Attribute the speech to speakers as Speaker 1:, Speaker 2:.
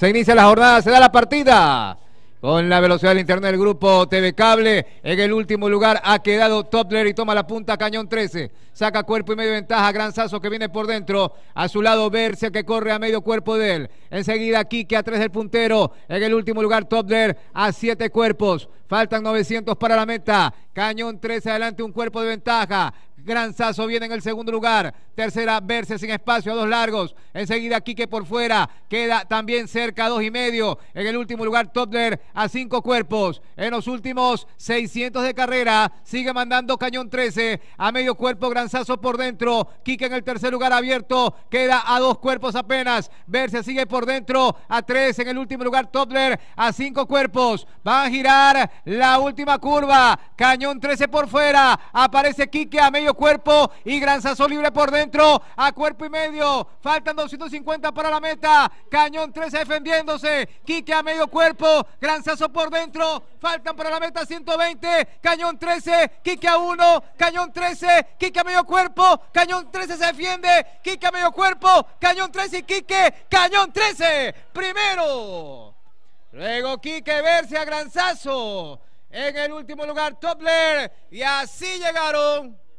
Speaker 1: Se inicia la jornada, se da la partida. Con la velocidad del internet del grupo TV Cable, en el último lugar ha quedado Topler y toma la punta Cañón 13. Saca cuerpo y medio ventaja, Gran Sazo que viene por dentro. A su lado Bercia que corre a medio cuerpo de él. Enseguida Kike a tres del puntero. En el último lugar Topler a siete cuerpos. Faltan 900 para la meta. Cañón 13 adelante, un cuerpo de ventaja. Granzazo viene en el segundo lugar. Tercera, Verse sin espacio a dos largos. Enseguida, Quique por fuera. Queda también cerca a dos y medio. En el último lugar, Topler a cinco cuerpos. En los últimos 600 de carrera, sigue mandando Cañón 13. A medio cuerpo, Granzazo por dentro. Quique en el tercer lugar abierto. Queda a dos cuerpos apenas. Verse sigue por dentro a tres. En el último lugar, Topler a cinco cuerpos. Va a girar la última curva. Cañón 13 por fuera. Aparece Quique a medio cuerpo y Gran libre por dentro. A cuerpo y medio. Faltan 250 para la meta. Cañón 13 defendiéndose. Quique a medio cuerpo. Gran por dentro. Faltan para la meta 120. Cañón 13. Quique a 1. Cañón 13. Quique a medio cuerpo. Cañón 13 se defiende. Quique a medio cuerpo. Cañón 13 y Quique. Cañón 13. Primero. Luego Quique a granzazo. En el último lugar, Topler. Y así llegaron